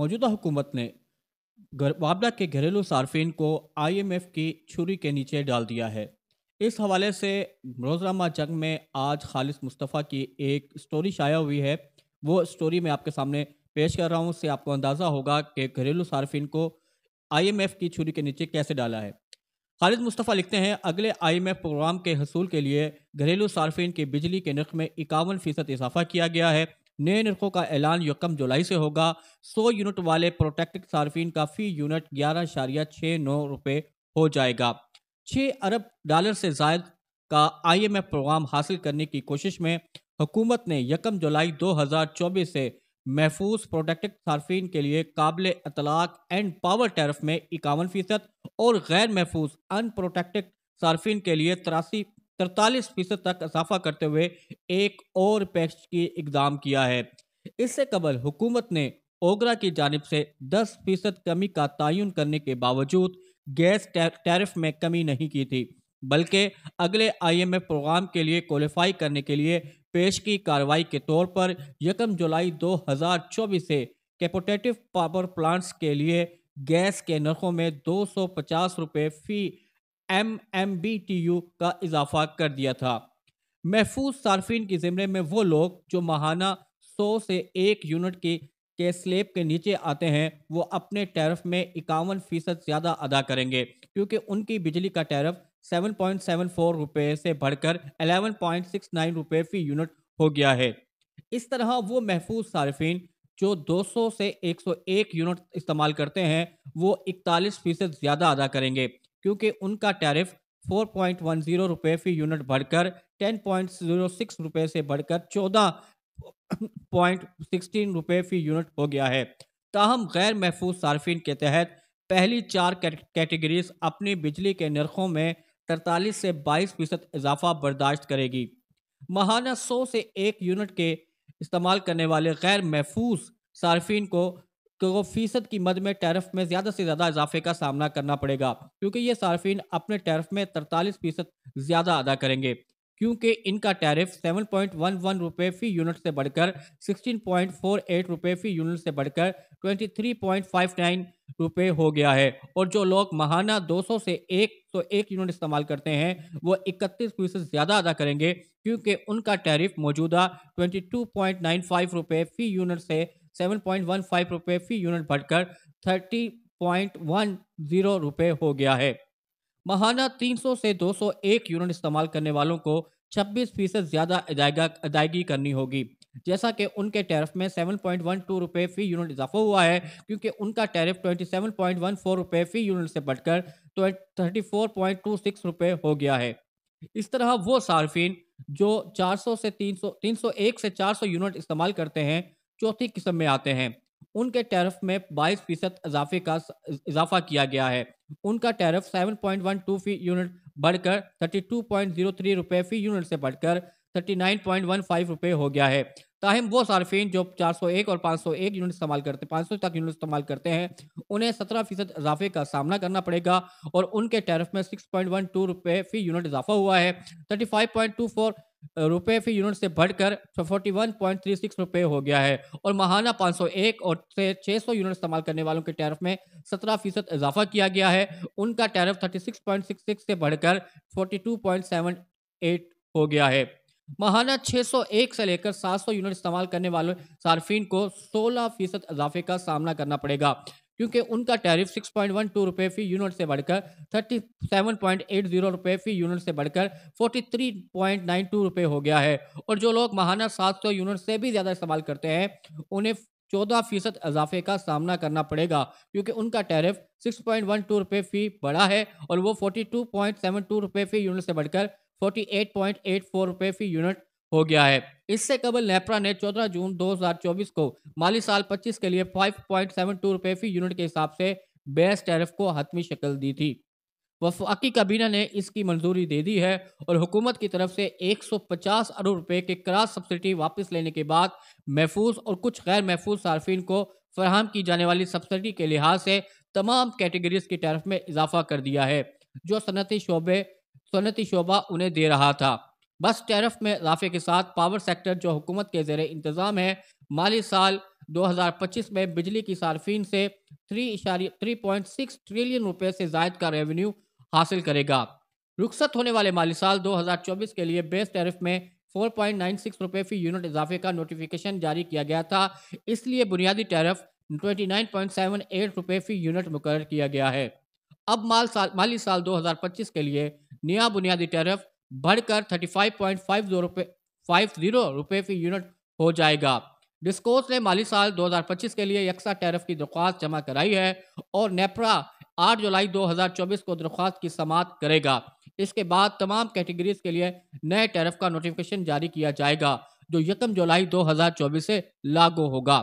मौजूदा हुकूमत ने वाबला के घरेलू सार्फिन को आईएमएफ की छुरी के नीचे डाल दिया है इस हवाले से रोजनामा जंग में आज खालिद मुस्तफ़ा की एक स्टोरी शाया हुई है वो स्टोरी मैं आपके सामने पेश कर रहा हूँ उससे आपको अंदाज़ा होगा कि घरेलू सार्फिन को आईएमएफ की छुरी के नीचे कैसे डाला है खालिद मुस्तफ़ा लिखते हैं अगले आईएमएफ प्रोग्राम के हसूल के लिए घरेलू सार्फिन की बिजली के नक में इक्यावन फ़ीसद इजाफा किया गया है नए नरखों का ऐलान यकम जुलाई से होगा सौ यूनिट वाले प्रोटेक्टेड सार्फिन का फ़ी यूनिट ग्यारह इशारिया छः नौ रुपये हो जाएगा छः अरब डॉलर से जायद का आईएमएफ प्रोग्राम हासिल करने की कोशिश में हुकूमत ने यकम जुलाई 2024 से महफूज प्रोटेक्टेड सार्फिन के लिए काबिल अतलाक एंड पावर टैरफ में इक्यावन फ़ीसद और गैर महफूज अनप्रोटेक्टेड सार्फिन के लिए तिरासी तरतालीस फीसद तक इजाफा करते हुए एक और पैक्स की इकदाम किया है इससे कबल हुकूमत ने ओगरा की जानब से दस फीसद कमी का तयन करने के बावजूद गैस टैरिफ में कमी नहीं की थी बल्कि अगले आई एम एफ प्रोग्राम के लिए क्वालिफाई करने के लिए पेश की कार्रवाई के तौर पर यकम जुलाई दो हज़ार चौबीस से कैपोटेटिव पावर प्लांट्स के लिए गैस के नरखों में दो सौ पचास रुपये फ़ी M M B T U का इजाफा कर दिया था महफूज सार्फिन के ज़िमरे में वो लोग जो माहाना सौ से एक यूनिट के के स्लेब के नीचे आते हैं वो अपने टैरफ में इक्यावन फीसद ज़्यादा अदा करेंगे क्योंकि उनकी बिजली का टैरफ 7.74 रुपये से बढ़कर 11.69 रुपये फी यूनिट हो गया है इस तरह वो महफूज सार्फिन जो 200 से 101 यूनिट इस्तेमाल करते हैं वो इकतालीस फीसद ज़्यादा अदा करेंगे क्योंकि उनका टैरिफ फोर पॉइंट जीरो रुपये फी यूनिट बढ़कर टेन पॉइंट रुपये से बढ़कर 14.16 पॉइंट रुपये फी यूनिट हो गया है ताहम गैर महफूज सार्फिन के तहत पहली चार कैटेगरीज अपनी बिजली के नरखों में तरतालीस से बाईस फीसद इजाफा बर्दाश्त करेगी माहाना सौ से एक यूनिट के इस्तेमाल करने वाले गैर महफूज सार्फिन को तो वो फीसद की मद में टैरिफ में ज़्यादा से ज़्यादा इजाफे का सामना करना पड़ेगा क्योंकि ये सार्फिन अपने टैरिफ में तरतालीस फीसद ज़्यादा अदा करेंगे क्योंकि इनका टैरिफ 7.11 पॉइंट वन रुपये फ़ी यूनिट से बढ़कर 16.48 पॉइंट फोर रुपये फ़ी यूनिट से बढ़कर 23.59 थ्री रुपये हो गया है और जो लोग महाना 200 से एक तो एक यूनिट इस्तेमाल करते हैं वो इकतीस फीसद ज़्यादा अदा करेंगे क्योंकि उनका टैरिफ मौजूदा 22.95 टू पॉइंट फ़ी यूनिट से सेवन पॉइंट वन फाइव रुपये फी यूनिट बढ़कर थर्टी पॉइंट वन जीरो रुपये हो गया है महाना 300 से 201 यूनिट इस्तेमाल करने वालों को 26 फीसद ज़्यादा अदायगी करनी होगी जैसा कि उनके टैरिफ में 7.12 रुपए फी यूनिट इजाफा हुआ है क्योंकि उनका टैरिफ 27.14 रुपए फी यूनिट से बढ़कर 34.26 रुपए हो गया है इस तरह वो सार्फिन जो 400 से 300 301 से 400 यूनिट इस्तेमाल करते हैं चौथी किस्म में आते हैं उनके टैरिफ में 22 फीसद इजाफे का इजाफा किया गया है उनका टैरिफ 7.12 फी यूनिट बढ़कर 32.03 रुपए फी यूनिट से बढ़कर 39.15 रुपए हो गया है ताहम वो सार्फिन जो 401 और 501 यूनिट इस्तेमाल करते हैं 500 तक यूनिट इस्तेमाल करते हैं उन्हें 17 फीसद इजाफे का सामना करना पड़ेगा और उनके टैरिफ में 6.12 रुपए फी यूनिट इजाफा हुआ है 35.24 रुपए फी यूनिट से बढ़कर फोर्टी वन पॉइंट हो गया है और महाना 501 और छः सौ यूनिट इस्तेमाल करने वालों के टैरिफ में 17 फीसद इजाफा किया गया है उनका टैरिफ 36.66 से बढ़कर 42.78 हो गया है महाना 601 से लेकर 700 यूनिट इस्तेमाल करने वाले सार्फिन को 16 फीसद इजाफे का सामना करना पड़ेगा क्योंकि उनका tariff six point one two रुपये फी यूनिट से बढ़कर thirty seven point eight zero रुपये फी यूनिट से बढ़कर forty three point nine two रुपये हो गया है और जो लोग महाना सात सौ यूनिट से भी ज़्यादा इस्तेमाल करते हैं उन्हें चौदह फीसद इजाफे का सामना करना पड़ेगा क्योंकि उनका tariff six point one two रुपये फी बढ़ा है और वो forty two point seven two रुपये फी यूनिट से बढ़कर forty eight point eight four रुपये फी यूनिट हो गया है इससे कबल नेप्रा ने 14 जून 2024 को माली साल 25 के लिए 5.72 पॉइंट रुपए फी यूनिट के हिसाब से बेस टैरिफ को हतमी शक्ल दी थी वफाकी काबीना ने इसकी मंजूरी दे दी है और हुकूमत की तरफ से 150 अरब रुपए के क्रास सब्सिडी वापस लेने के बाद महफूज और कुछ गैर महफूज सार्फिन को फराहम की जाने वाली सब्सिडी के लिहाज से तमाम कैटेगरीज के टैरफ में इजाफा कर दिया है जो सनती शोबे सनती शोबा उन्हें दे रहा था बस टैरफ में इजाफे के साथ पावर सेक्टर जो हुकूमत के जेर इंतज़ाम है माली साल 2025 में बिजली की सार्फिन से थ्री इशारी थ्री पॉइंट सिक्स ट्रिलियन रुपये से जायद का रेवेन्यू हासिल करेगा रुखसत होने वाले माली साल 2024 के लिए बेस टैरिफ में 4.96 रुपये फी यूनिट इजाफे का नोटिफिकेशन जारी किया गया था इसलिए बुनियादी टैरिफ 29.78 रुपए फी यूनिट मुकर किया गया है अब माल साल माली साल 2025 के लिए नया बुनियादी टैरिफ बढ़कर thirty five point five zero रुपये फाइव जीरो रुपये फी यूनिट हो जाएगा डिस्कोस ने माली साल 2025 के लिए यकसा टैरिफ की दरख्वास्त जमा कराई है और नेप्रा 8 जुलाई 2024 को दरख्वास्त की समाप्त करेगा इसके बाद तमाम कैटेगरीज के लिए नए टैरिफ का नोटिफिकेशन जारी किया जाएगा जो यकम जुलाई 2024 से लागू होगा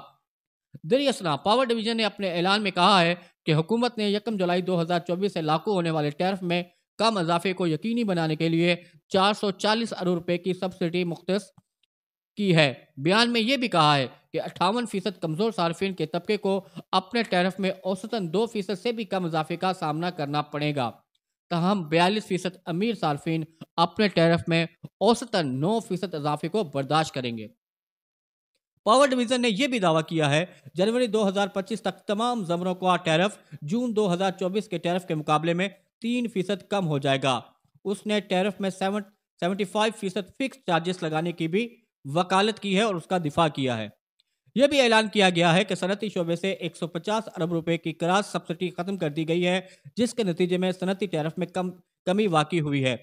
दरियसना पावर डिवीजन ने अपने ऐलान में कहा है कि हुकूमत ने यकम जुलाई 2024 से लागू होने वाले टैरिफ में कम अजाफे को यकीनी बनाने के लिए 440 अरब रुपये की सब्सिडी मुख्त की है बयान में यह भी कहा है कि अट्ठावन फीसद कमज़ोर सार्फिन के तबके को अपने टैरफ में औसतन दो फीसद से भी कम अजाफे का सामना करना पड़ेगा तहम बयालीस फीसद अमीर सार्फिन अपने टैरफ में औसतन नौ फीसद अजाफे को बर्दाश्त करेंगे पावर डिवीज़न ने यह भी दावा किया है जनवरी 2025 तक तमाम जमरों का टैरफ जून 2024 के टैरफ के मुकाबले में तीन फीसद कम हो जाएगा उसने टैरिफ में सेवन सेवेंटी फाइव फीसद फिक्स चार्जेस लगाने की भी वकालत की है और उसका दिफा किया है यह भी ऐलान किया गया है कि सनती शोबे से 150 अरब रुपए की क्रास सब्सिडी खत्म कर दी गई है जिसके नतीजे में सनती टैरिफ में कम कमी वाकई हुई है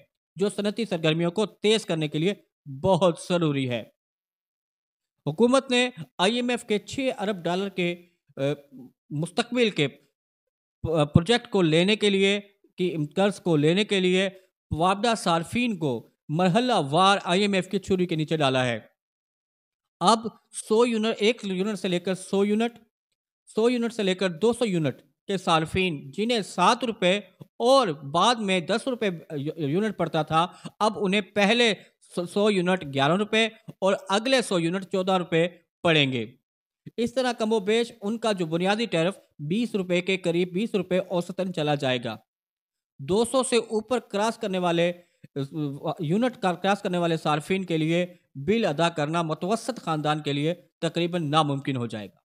जो सनती सरगर्मियों को तेज करने के लिए बहुत ज़रूरी है हुकूमत ने आईएमएफ के 6 अरब डॉलर के मुस्तबिल के प्रोजेक्ट को लेने के लिए की कर्ज को लेने के लिए वापदा सार्फिन को मरहला वार आईएमएफ की छुरी के नीचे डाला है अब 100 यूनिट एक यूनिट से लेकर 100 यूनिट 100 यूनिट से लेकर 200 यूनिट के सार्फिन जिन्हें सात रुपये और बाद में दस रुपये यूनिट पड़ता था अब उन्हें पहले सौ यूनिट ग्यारह रुपये और अगले सौ यूनिट चौदह रुपये पड़ेंगे इस तरह कमोबेश उनका जो बुनियादी टैरफ बीस रुपये के करीब बीस रुपये औसतन चला जाएगा 200 से ऊपर क्रॉस करने वाले यूनिट का क्रॉस करने वाले सार्फिन के लिए बिल अदा करना मतवसत ख़ानदान के लिए तकरीबन नामुमकिन हो जाएगा